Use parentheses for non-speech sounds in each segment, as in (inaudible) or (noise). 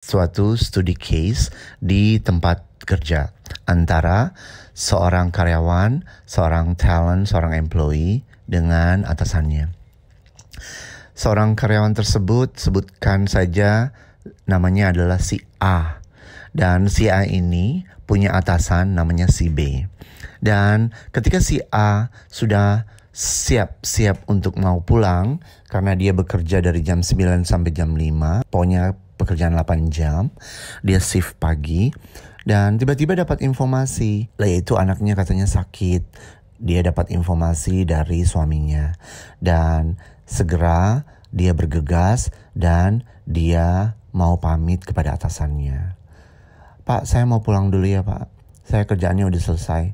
suatu studi case di tempat kerja antara seorang karyawan, seorang talent, seorang employee dengan atasannya. Seorang karyawan tersebut sebutkan saja namanya adalah si A dan si A ini punya atasan namanya si B. Dan ketika si A sudah siap-siap untuk mau pulang karena dia bekerja dari jam 9 sampai jam 5, pokoknya pekerjaan 8 jam, dia shift pagi, dan tiba-tiba dapat informasi, yaitu anaknya katanya sakit. Dia dapat informasi dari suaminya, dan segera dia bergegas dan dia mau pamit kepada atasannya. Pak, saya mau pulang dulu ya pak. Saya kerjaannya udah selesai.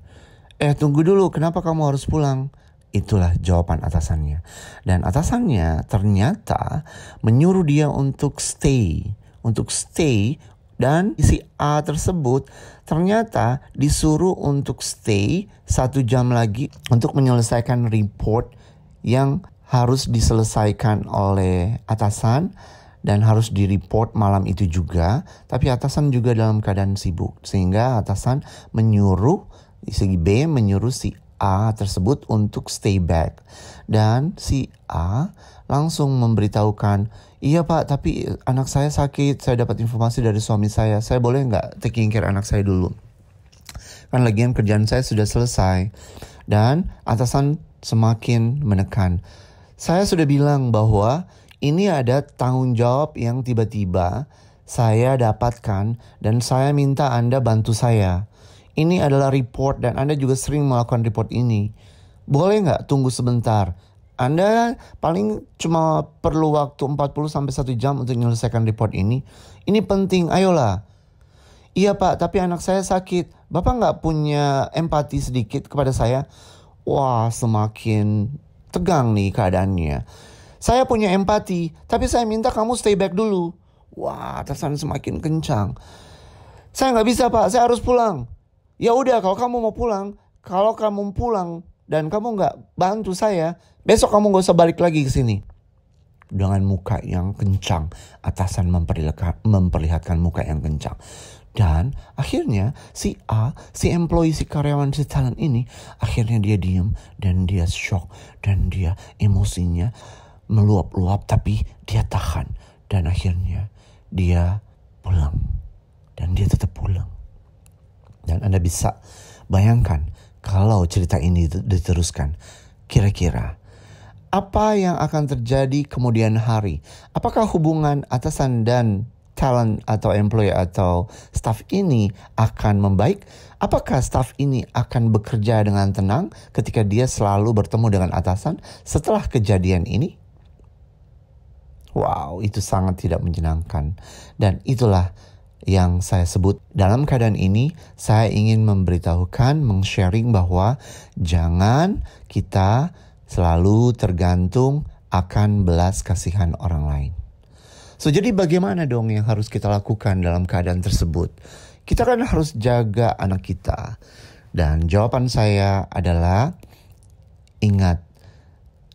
Eh tunggu dulu, kenapa kamu harus pulang? Itulah jawaban atasannya. Dan atasannya ternyata menyuruh dia untuk stay, untuk stay dan si A tersebut ternyata disuruh untuk stay satu jam lagi untuk menyelesaikan report yang harus diselesaikan oleh atasan dan harus di report malam itu juga. Tapi atasan juga dalam keadaan sibuk sehingga atasan menyuruh si B menyuruh si A tersebut untuk stay back. Dan si A langsung memberitahukan, iya pak tapi anak saya sakit, saya dapat informasi dari suami saya, saya boleh nggak taking care anak saya dulu? Kan lagian kerjaan saya sudah selesai. Dan atasan semakin menekan. Saya sudah bilang bahwa ini ada tanggung jawab yang tiba-tiba saya dapatkan dan saya minta Anda bantu saya. Ini adalah report dan Anda juga sering melakukan report ini. Boleh nggak tunggu sebentar? Anda paling cuma perlu waktu 40 sampai 1 jam untuk menyelesaikan report ini. Ini penting, ayolah. Iya pak, tapi anak saya sakit. Bapak nggak punya empati sedikit kepada saya? Wah, semakin tegang nih keadaannya. Saya punya empati, tapi saya minta kamu stay back dulu. Wah, atasan semakin kencang. Saya nggak bisa pak, saya harus pulang ya udah kalau kamu mau pulang kalau kamu pulang dan kamu nggak bantu saya besok kamu gak usah balik lagi ke sini dengan muka yang kencang atasan memperlihatkan muka yang kencang dan akhirnya si A si employee si karyawan si talent ini akhirnya dia diem dan dia shock dan dia emosinya meluap-luap tapi dia tahan dan akhirnya dia pulang dan dia tetap pulang anda bisa bayangkan kalau cerita ini diteruskan. Kira-kira apa yang akan terjadi kemudian hari? Apakah hubungan atasan dan talent atau employee atau staff ini akan membaik? Apakah staff ini akan bekerja dengan tenang ketika dia selalu bertemu dengan atasan setelah kejadian ini? Wow, itu sangat tidak menyenangkan. Dan itulah yang saya sebut. Dalam keadaan ini, saya ingin memberitahukan, meng-sharing bahwa jangan kita selalu tergantung akan belas kasihan orang lain. So, jadi bagaimana dong yang harus kita lakukan dalam keadaan tersebut? Kita kan harus jaga anak kita. Dan jawaban saya adalah ingat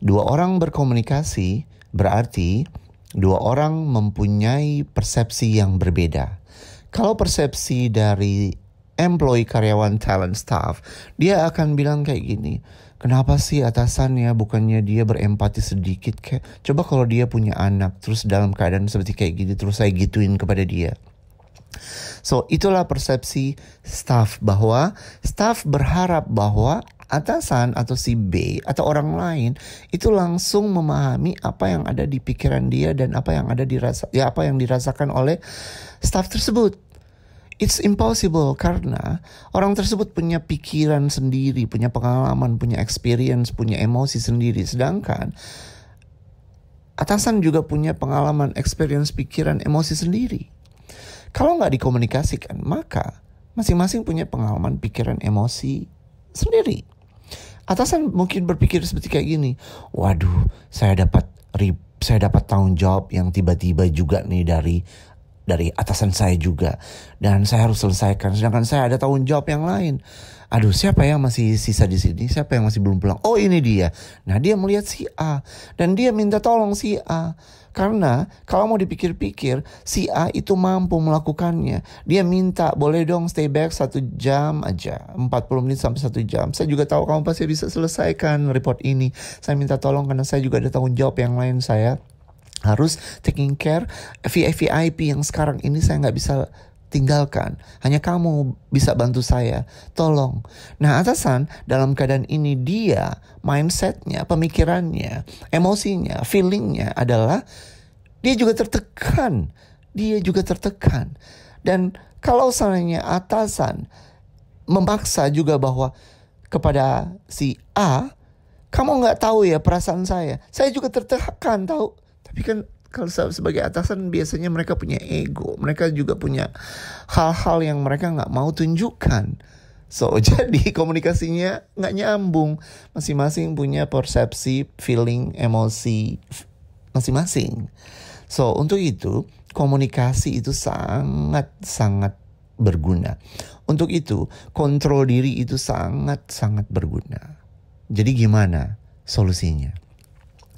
dua orang berkomunikasi berarti dua orang mempunyai persepsi yang berbeda. Kalau persepsi dari employee karyawan talent staff, dia akan bilang kayak gini, kenapa sih atasannya bukannya dia berempati sedikit kayak coba kalau dia punya anak terus dalam keadaan seperti kayak gini terus saya gituin kepada dia. So itulah persepsi staff bahwa staff berharap bahwa atasan atau si B atau orang lain itu langsung memahami apa yang ada di pikiran dia dan apa yang ada dirasa ya apa yang dirasakan oleh staff tersebut. It's impossible karena orang tersebut punya pikiran sendiri, punya pengalaman, punya experience, punya emosi sendiri. Sedangkan atasan juga punya pengalaman, experience, pikiran, emosi sendiri. Kalau nggak dikomunikasikan, maka masing-masing punya pengalaman, pikiran, emosi sendiri. Atasan mungkin berpikir seperti kayak gini, waduh, saya dapat rib, saya dapat tanggung jawab yang tiba-tiba juga nih dari dari atasan saya juga dan saya harus selesaikan sedangkan saya ada tanggung jawab yang lain aduh siapa yang masih sisa di sini siapa yang masih belum pulang oh ini dia nah dia melihat si A dan dia minta tolong si A karena kalau mau dipikir-pikir si A itu mampu melakukannya dia minta boleh dong stay back satu jam aja 40 menit sampai satu jam saya juga tahu kamu pasti bisa selesaikan report ini saya minta tolong karena saya juga ada tanggung jawab yang lain saya harus taking care VIP yang sekarang ini saya nggak bisa tinggalkan. Hanya kamu bisa bantu saya. Tolong. Nah atasan dalam keadaan ini dia mindsetnya, pemikirannya, emosinya, feelingnya adalah dia juga tertekan. Dia juga tertekan. Dan kalau seandainya atasan memaksa juga bahwa kepada si A, kamu nggak tahu ya perasaan saya. Saya juga tertekan tahu tapi kan kalau sebagai atasan biasanya mereka punya ego, mereka juga punya hal-hal yang mereka nggak mau tunjukkan. So (laughs) jadi komunikasinya nggak nyambung, masing-masing punya persepsi, feeling, emosi masing-masing. So untuk itu komunikasi itu sangat sangat berguna. Untuk itu kontrol diri itu sangat sangat berguna. Jadi gimana solusinya?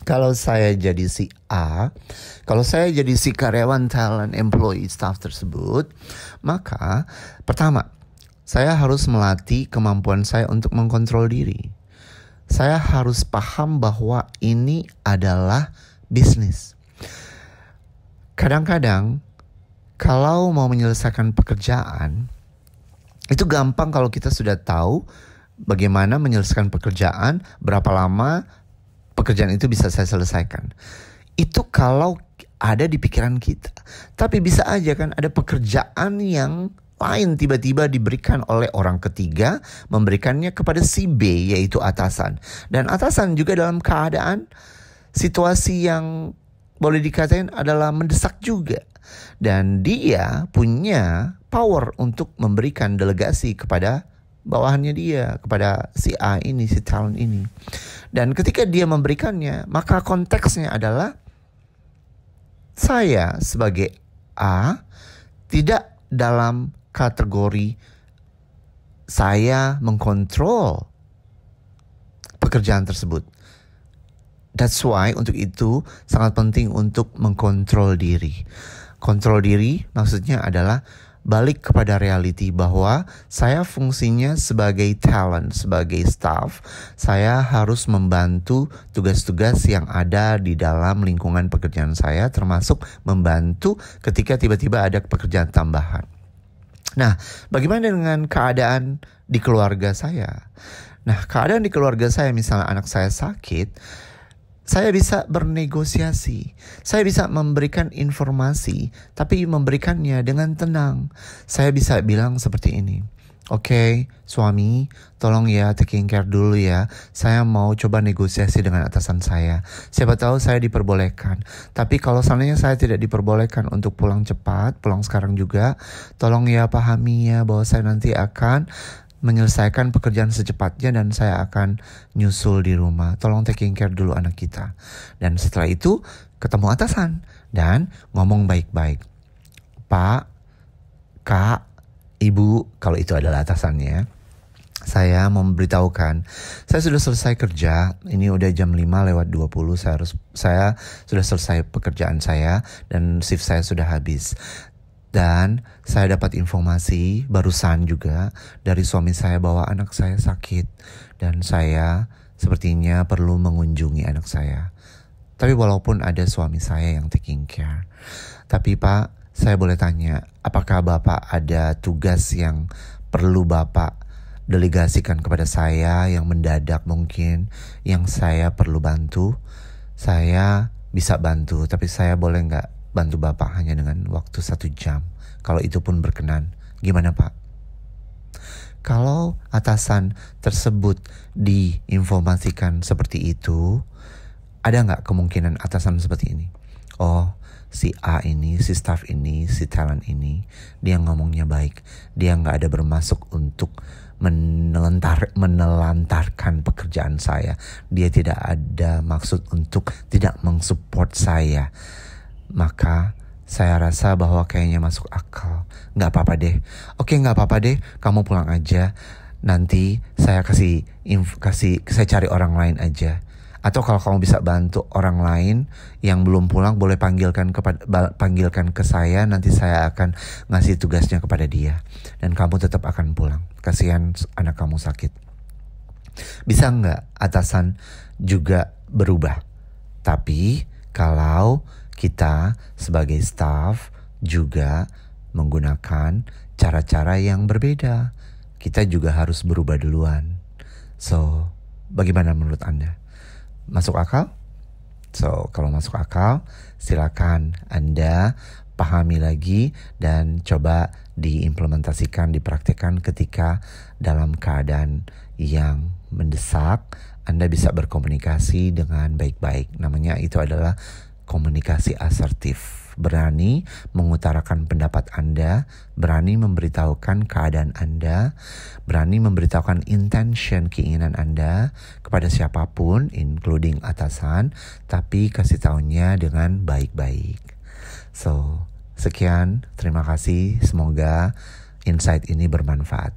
kalau saya jadi si A, kalau saya jadi si karyawan talent employee staff tersebut, maka pertama, saya harus melatih kemampuan saya untuk mengkontrol diri. Saya harus paham bahwa ini adalah bisnis. Kadang-kadang kalau mau menyelesaikan pekerjaan itu gampang kalau kita sudah tahu bagaimana menyelesaikan pekerjaan, berapa lama pekerjaan itu bisa saya selesaikan. Itu kalau ada di pikiran kita. Tapi bisa aja kan ada pekerjaan yang lain tiba-tiba diberikan oleh orang ketiga memberikannya kepada si B yaitu atasan. Dan atasan juga dalam keadaan situasi yang boleh dikatakan adalah mendesak juga. Dan dia punya power untuk memberikan delegasi kepada bawahannya dia kepada si A ini, si calon ini. Dan ketika dia memberikannya, maka konteksnya adalah saya sebagai A tidak dalam kategori saya mengkontrol pekerjaan tersebut. That's why untuk itu sangat penting untuk mengkontrol diri. Kontrol diri maksudnya adalah balik kepada reality bahwa saya fungsinya sebagai talent, sebagai staff, saya harus membantu tugas-tugas yang ada di dalam lingkungan pekerjaan saya termasuk membantu ketika tiba-tiba ada pekerjaan tambahan. Nah, bagaimana dengan keadaan di keluarga saya? Nah, keadaan di keluarga saya misalnya anak saya sakit, saya bisa bernegosiasi, saya bisa memberikan informasi, tapi memberikannya dengan tenang. Saya bisa bilang seperti ini. Oke, okay, suami, tolong ya taking care dulu ya. Saya mau coba negosiasi dengan atasan saya. Siapa tahu saya diperbolehkan. Tapi kalau seandainya saya tidak diperbolehkan untuk pulang cepat, pulang sekarang juga, tolong ya pahami ya bahwa saya nanti akan menyelesaikan pekerjaan secepatnya dan saya akan nyusul di rumah. Tolong taking care dulu anak kita. Dan setelah itu ketemu atasan dan ngomong baik-baik. Pak, Kak, Ibu, kalau itu adalah atasannya, saya memberitahukan, saya sudah selesai kerja, ini udah jam 5 lewat 20, saya harus saya sudah selesai pekerjaan saya dan shift saya sudah habis. Dan saya dapat informasi barusan juga dari suami saya bahwa anak saya sakit dan saya sepertinya perlu mengunjungi anak saya. Tapi walaupun ada suami saya yang taking care. Tapi Pak, saya boleh tanya, apakah Bapak ada tugas yang perlu Bapak delegasikan kepada saya yang mendadak mungkin yang saya perlu bantu? Saya bisa bantu, tapi saya boleh nggak bantu Bapak hanya dengan waktu satu jam. Kalau itu pun berkenan, gimana Pak? Kalau atasan tersebut diinformasikan seperti itu, ada nggak kemungkinan atasan seperti ini? Oh, si A ini, si staff ini, si talent ini, dia ngomongnya baik, dia nggak ada bermasuk untuk menelantar, menelantarkan pekerjaan saya. Dia tidak ada maksud untuk tidak mensupport saya. Maka saya rasa bahwa kayaknya masuk akal. Gak apa-apa deh. Oke gak apa-apa deh, kamu pulang aja. Nanti saya kasih inf kasih saya cari orang lain aja. Atau kalau kamu bisa bantu orang lain yang belum pulang boleh panggilkan kepada panggilkan ke saya nanti saya akan ngasih tugasnya kepada dia dan kamu tetap akan pulang. Kasihan anak kamu sakit. Bisa nggak atasan juga berubah? Tapi kalau kita sebagai staff juga menggunakan cara-cara yang berbeda. Kita juga harus berubah duluan. So, bagaimana menurut Anda? Masuk akal? So, kalau masuk akal, silakan Anda pahami lagi dan coba diimplementasikan, dipraktekkan ketika dalam keadaan yang mendesak, Anda bisa berkomunikasi dengan baik-baik. Namanya itu adalah komunikasi asertif, berani mengutarakan pendapat Anda, berani memberitahukan keadaan Anda, berani memberitahukan intention keinginan Anda kepada siapapun, including atasan, tapi kasih tahunya dengan baik-baik. So, sekian, terima kasih. Semoga insight ini bermanfaat.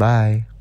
Bye.